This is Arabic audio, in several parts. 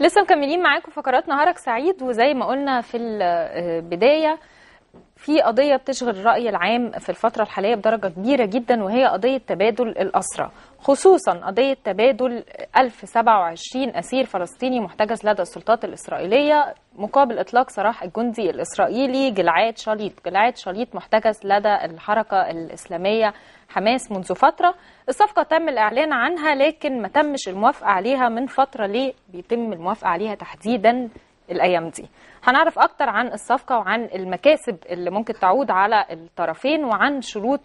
لسه مكملين معاكم فقرات نهارك سعيد وزي ما قلنا في البدايه آه، في قضية بتشغل الرأي العام في الفترة الحالية بدرجة كبيرة جدا وهي قضية تبادل الأسرة خصوصا قضية تبادل 1027 أسير فلسطيني محتجز لدى السلطات الإسرائيلية مقابل إطلاق سراح الجندي الإسرائيلي جلعاد شاليط جلعاد شاليط محتجز لدى الحركة الإسلامية حماس منذ فترة الصفقة تم الإعلان عنها لكن ما تمش الموافقة عليها من فترة ليه بيتم الموافقة عليها تحديدا الايام دي هنعرف اكتر عن الصفقه وعن المكاسب اللي ممكن تعود على الطرفين وعن شروط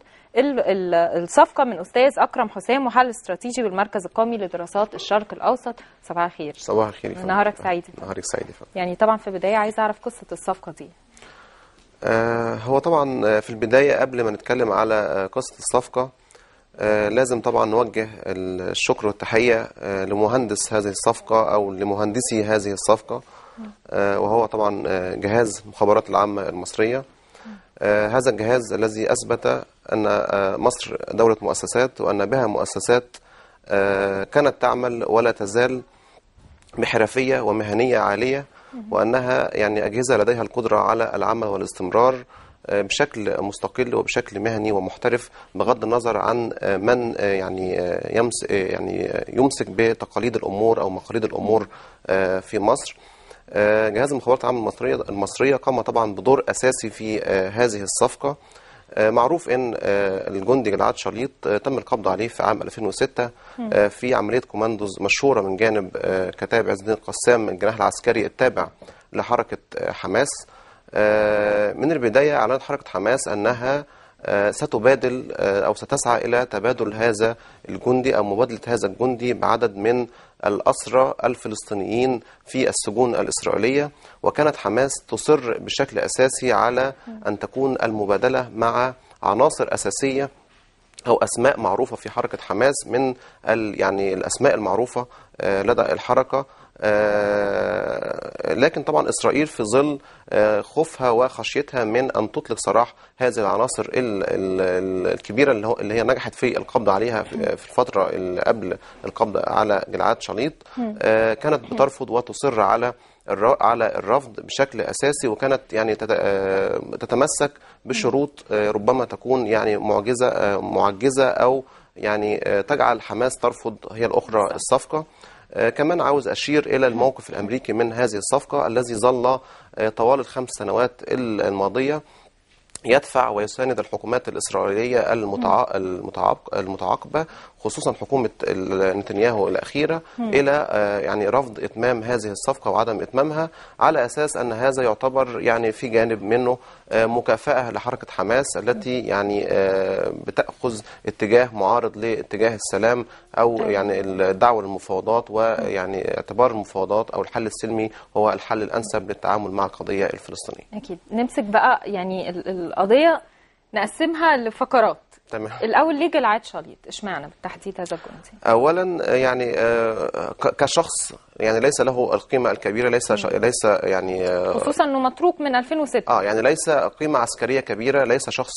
الصفقه من استاذ اكرم حسام محل استراتيجي بالمركز القومي لدراسات الشرق الاوسط صباح الخير صباح الخير نهارك سعيد نهارك سعيد يعني طبعا في البدايه عايز اعرف قصه الصفقه دي آه، هو طبعا في البدايه قبل ما نتكلم على قصه الصفقه آه، لازم طبعا نوجه الشكر والتحيه آه، لمهندس هذه الصفقه او لمهندسي هذه الصفقه آه، وهو طبعا آه، جهاز المخابرات العامة المصرية آه، هذا الجهاز الذي أثبت أن مصر دولة مؤسسات وأن بها مؤسسات كانت تعمل ولا تزال بحرفية ومهنية عالية وأنها يعني أجهزة لديها القدرة على العمل والاستمرار بشكل مستقل وبشكل مهني ومحترف بغض النظر عن من يعني يمس يعني يمسك بتقاليد الامور او مقاليد الامور في مصر. آه، جهاز المخابرات العامة المصرية المصرية قام طبعا بدور أساسي في آه، هذه الصفقة آه، معروف ان الجندي جلعاد شليط تم القبض عليه في عام 2006 في عمليه كوماندوز مشهوره من جانب كتاب عز الدين القسام الجناح العسكري التابع لحركه حماس من البدايه اعلنت حركه حماس انها آه، ستبادل آه، أو ستسعى إلى تبادل هذا الجندي أو مبادلة هذا الجندي بعدد من الأسرى الفلسطينيين في السجون الإسرائيلية وكانت حماس تصر بشكل أساسي على أن تكون المبادلة مع عناصر أساسية أو أسماء معروفة في حركة حماس من يعني الأسماء المعروفة آه، لدى الحركة لكن طبعا إسرائيل في ظل آه، خوفها وخشيتها من أن تطلق سراح هذه العناصر الكبيرة اللي هي نجحت في القبض عليها في الفترة اللي قبل القبض على جلعاد شليط آه، كانت بترفض وتصر على على الرفض بشكل اساسي وكانت يعني آه، تتمسك بشروط ربما تكون يعني معجزه معجزه او يعني تجعل حماس ترفض هي الاخرى الصفقه آه، كمان عاوز أشير إلى الموقف الأمريكي من هذه الصفقة الذي ظل آه، طوال الخمس سنوات الماضية يدفع ويساند الحكومات الإسرائيلية المتعاقبة خصوصا حكومة نتنياهو الأخيرة مم. إلى آه، يعني رفض إتمام هذه الصفقة وعدم إتمامها على أساس أن هذا يعتبر يعني في جانب منه آه، مكافأة لحركة حماس التي يعني آه، بتأخذ اتجاه معارض لاتجاه السلام أو أيوة. يعني الدعوة للمفاوضات ويعني اعتبار المفاوضات أو الحل السلمي هو الحل الأنسب للتعامل مع القضية الفلسطينية أكيد نمسك بقى يعني القضية نقسمها لفقرات تمام الاول ليه جلعاد شليط اشمعنى بالتحديد هذا الجنسي اولا آه، يعني آه، كشخص يعني ليس له القيمه الكبيره ليس ش... ليس يعني آه، خصوصا انه متروك من 2006 اه يعني ليس قيمه عسكريه كبيره ليس شخص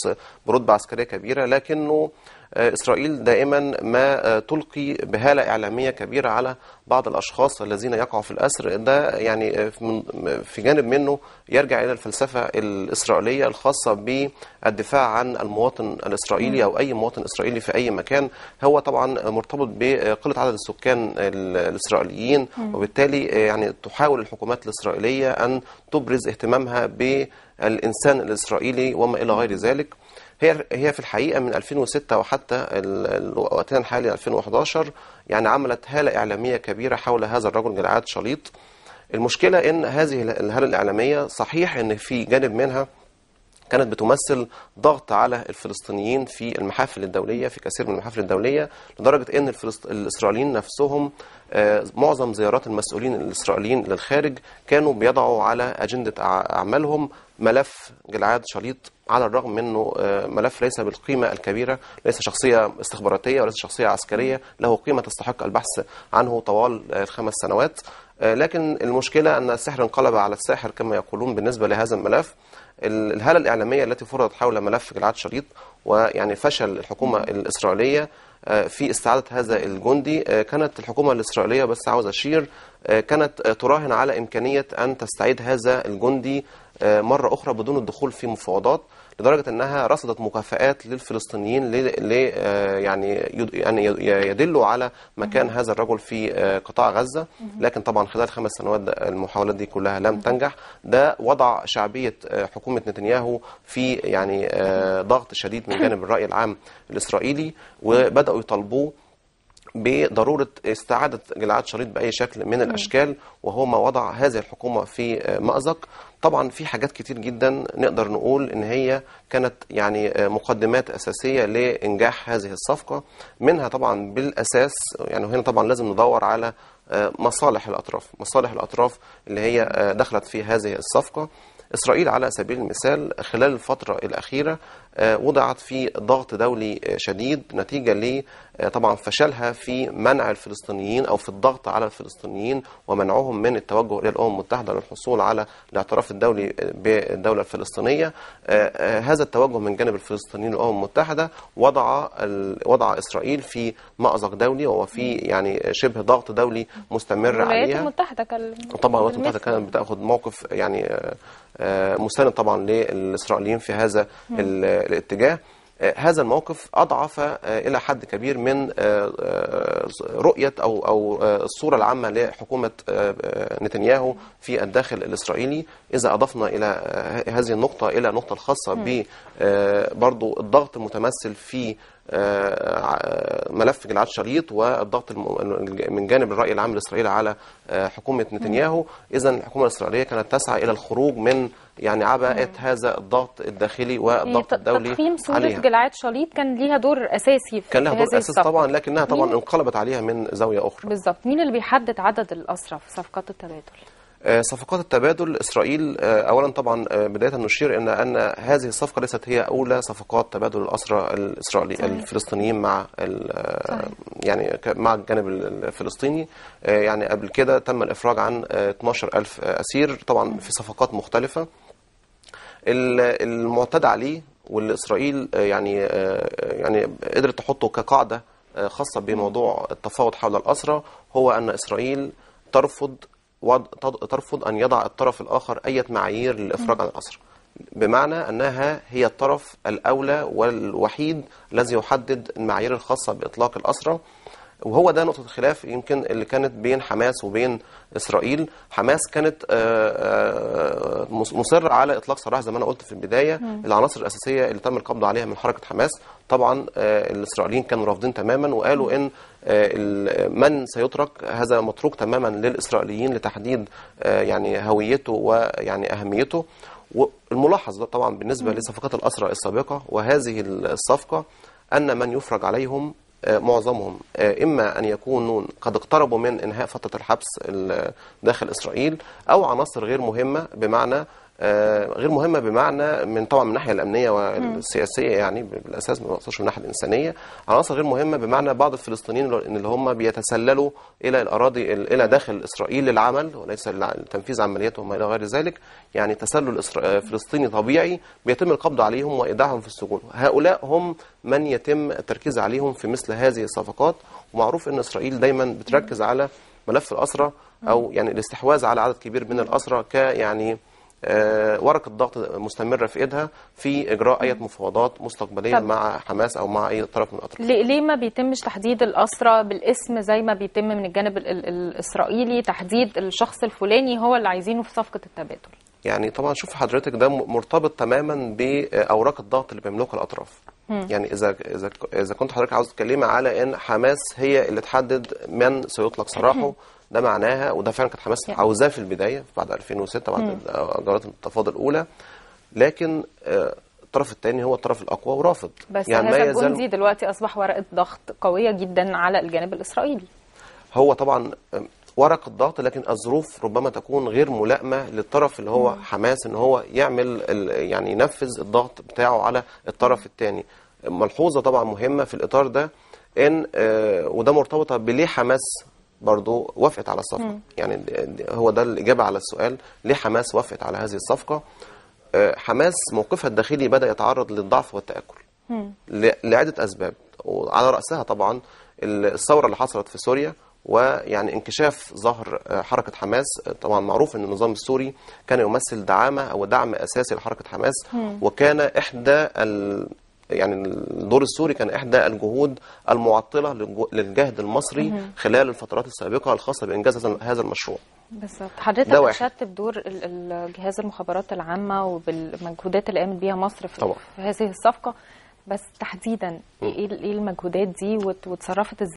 برتبه عسكريه كبيره لكنه إسرائيل دائما ما تلقي بهالة إعلامية كبيرة على بعض الأشخاص الذين يقعوا في الأسر ده يعني في جانب منه يرجع إلى الفلسفة الإسرائيلية الخاصة بالدفاع عن المواطن الإسرائيلي اسرائيلي أو أي مواطن إسرائيلي في أي مكان هو طبعا مرتبط بقلة عدد السكان الإسرائيليين وبالتالي يعني تحاول الحكومات الإسرائيلية أن تبرز اهتمامها بالإنسان الإسرائيلي وما إلى غير ذلك هي هي في الحقيقه من 2006 وحتى وقتنا الحالي 2011 يعني عملت هاله اعلاميه كبيره حول هذا الرجل جلعاد شليط المشكله ان هذه الهاله الاعلاميه صحيح ان في جانب منها كانت بتمثل ضغط على الفلسطينيين في المحافل الدولية في كثير من المحافل الدولية لدرجة أن الإسرائيليين نفسهم آه، معظم زيارات المسؤولين الإسرائيليين للخارج كانوا بيضعوا على أجندة أعمالهم ملف جلعاد شليط على الرغم منه آه، ملف ليس بالقيمة الكبيرة ليس شخصية استخباراتية وليس شخصية عسكرية له قيمة تستحق البحث عنه طوال الخمس آه، سنوات لكن المشكلة أن السحر انقلب على الساحر كما يقولون بالنسبة لهذا الملف الهاله الاعلاميه التي فرضت حول ملف جلعاد شريط ويعني فشل الحكومه الاسرائيليه آه، في استعاده هذا الجندي آه، كانت الحكومه الاسرائيليه بس عاوز اشير آه، كانت تراهن على امكانيه ان تستعيد هذا الجندي مره اخرى بدون الدخول في مفاوضات لدرجه انها رصدت مكافئات للفلسطينيين ل آه، يعني يعني يدلوا على مكان هذا الرجل في آه، قطاع غزه لكن طبعا خلال خمس سنوات المحاولات دي كلها لم تنجح ده وضع شعبيه آه، حكومه نتنياهو في يعني ضغط شديد من جانب الراي العام الاسرائيلي وبداوا يطالبوه بضرورة استعادة جلعاد شريط بأي شكل من الأشكال وهو ما وضع هذه الحكومة في مأزق طبعا في حاجات كتير جدا نقدر نقول ان هي كانت يعني مقدمات اساسيه لانجاح هذه الصفقه منها طبعا بالاساس يعني هنا طبعا لازم ندور على آه، مصالح الاطراف مصالح الاطراف اللي هي آه، دخلت في هذه الصفقه إسرائيل على سبيل المثال خلال الفترة الأخيرة آه، وضعت في ضغط دولي شديد نتيجة آه، طبعا فشلها في منع الفلسطينيين أو في الضغط على الفلسطينيين ومنعهم من التوجه إلى الأمم المتحدة للحصول على الاعتراف الدولي بالدولة الفلسطينية آه، آه، هذا التوجه من جانب الفلسطينيين للأمم المتحدة وضع وضع إسرائيل في مأزق دولي وفي يعني شبه ضغط دولي مستمر عليها الولايات المتحدة كان طبعا الولايات المتحدة كانت بتاخذ موقف يعني مستند طبعا للإسرائيليين في هذا الاتجاه آه، هذا الموقف أضعف آه، إلى حد كبير من آه، رؤية أو أو الصورة العامة لحكومة نتنياهو في الداخل الإسرائيلي إذا أضفنا إلى هذه النقطة إلى النقطة الخاصة ب برضو الضغط المتمثل في آه، ملف جلعاد شريط والضغط من جانب الرأي العام الإسرائيلي على آه، حكومة نتنياهو إذا الحكومة الإسرائيلية كانت تسعى إلى الخروج من يعني عباءة هذا الضغط الداخلي والضغط إيه، الدولي تقييم صورة جلعاد شريط كان ليها دور أساسي في كان لها دور أساسي طبعا لكنها طبعا انقلبت عليها من زاوية أخرى بالظبط مين اللي بيحدد عدد الأسرى في صفقات التبادل؟ آه، صفقات التبادل اسرائيل آه، اولا طبعا آه، بدايه نشير ان ان هذه الصفقه ليست هي اولى صفقات تبادل الاسرى الاسرائيلي صحيح. الفلسطينيين مع يعني مع الجانب الفلسطيني يعني قبل كده تم الافراج عن 12000 اسير طبعا في صفقات مختلفه المعتاد عليه واللي اسرائيل يعني يعني قدرت تحطه كقاعده خاصه بموضوع التفاوض حول الاسرى هو ان اسرائيل ترفض ترفض أن يضع الطرف الآخر أي معايير للإفراج عن الأسرى بمعنى أنها هي الطرف الأولى والوحيد الذي يحدد المعايير الخاصة بإطلاق الأسرى وهو ده نقطة الخلاف يمكن اللي كانت بين حماس وبين إسرائيل حماس كانت آه، آه، مصر على إطلاق سراح زي ما أنا قلت في البداية العناصر الأساسية اللي تم القبض عليها من حركة حماس طبعا آه، الإسرائيليين كانوا رافضين تماما وقالوا إن من سيترك هذا متروك تماما للإسرائيليين لتحديد يعني هويته ويعني أهميته والملاحظ ده طبعا بالنسبة لصفقات الأسرى السابقة وهذه الصفقة أن من يفرج عليهم آه، معظمهم آه، إما أن يكونوا قد اقتربوا من إنهاء فترة الحبس داخل إسرائيل أو عناصر غير مهمة بمعنى آه، غير مهمه بمعنى من طبعا من الناحيه الامنيه والسياسيه يعني بالاساس ما بقصدش من الناحيه الانسانيه عناصر غير مهمه بمعنى بعض الفلسطينيين اللي هم بيتسللوا الى الاراضي الى داخل اسرائيل للعمل وليس لتنفيذ عملياتهم الى غير ذلك يعني تسلل آه، فلسطيني طبيعي بيتم القبض عليهم وايداعهم في السجون هؤلاء هم من يتم التركيز عليهم في مثل هذه الصفقات ومعروف ان اسرائيل دايما بتركز على ملف الاسرى او يعني الاستحواذ على عدد كبير من الاسرى كيعني آه، ورقه ضغط مستمره في ايدها في اجراء اي مفاوضات مستقبليه مع حماس او مع اي طرف من الاطراف ليه, ما بيتمش تحديد الاسرى بالاسم زي ما بيتم من الجانب الاسرائيلي تحديد الشخص الفلاني هو اللي عايزينه في صفقه التبادل يعني طبعا شوف حضرتك ده مرتبط تماما باوراق آه، الضغط اللي بيملكها الاطراف يعني اذا اذا اذا كنت حضرتك عاوز تتكلمي على ان حماس هي اللي تحدد من سيطلق سراحه ده معناها وده فعلا كانت حماس يعني. عاوزاه في البدايه بعد 2006 بعد جولات الانتفاضه الاولى لكن آه، الطرف الثاني هو الطرف الاقوى ورافض بس يعني هذا الجندي دلوقتي اصبح ورقه ضغط قويه جدا على الجانب الاسرائيلي هو طبعا آه، ورقه ضغط لكن الظروف ربما تكون غير ملائمه للطرف اللي هو مم. حماس ان هو يعمل يعني ينفذ الضغط بتاعه على الطرف الثاني ملحوظه طبعا مهمه في الاطار ده ان آه، وده مرتبطه بليه حماس برضه وافقت على الصفقة يعني هو ده الإجابة على السؤال ليه حماس وافقت على هذه الصفقة آه، حماس موقفها الداخلي بدأ يتعرض للضعف والتآكل لعدة أسباب وعلى رأسها طبعا الثورة اللي حصلت في سوريا ويعني انكشاف ظهر آه، حركة حماس آه، طبعا معروف أن النظام السوري كان يمثل دعامة أو دعم أساسي لحركة حماس وكان إحدى يعني الدور السوري كان إحدى الجهود المعطلة للجهد المصري خلال الفترات السابقة الخاصة بإنجاز هذا المشروع بس حضرتك اشدت بدور جهاز المخابرات العامة وبالمجهودات اللي قامت بيها مصر في, طبعا. في هذه الصفقة بس تحديدا إيه, ايه المجهودات دي وتصرفت ازاي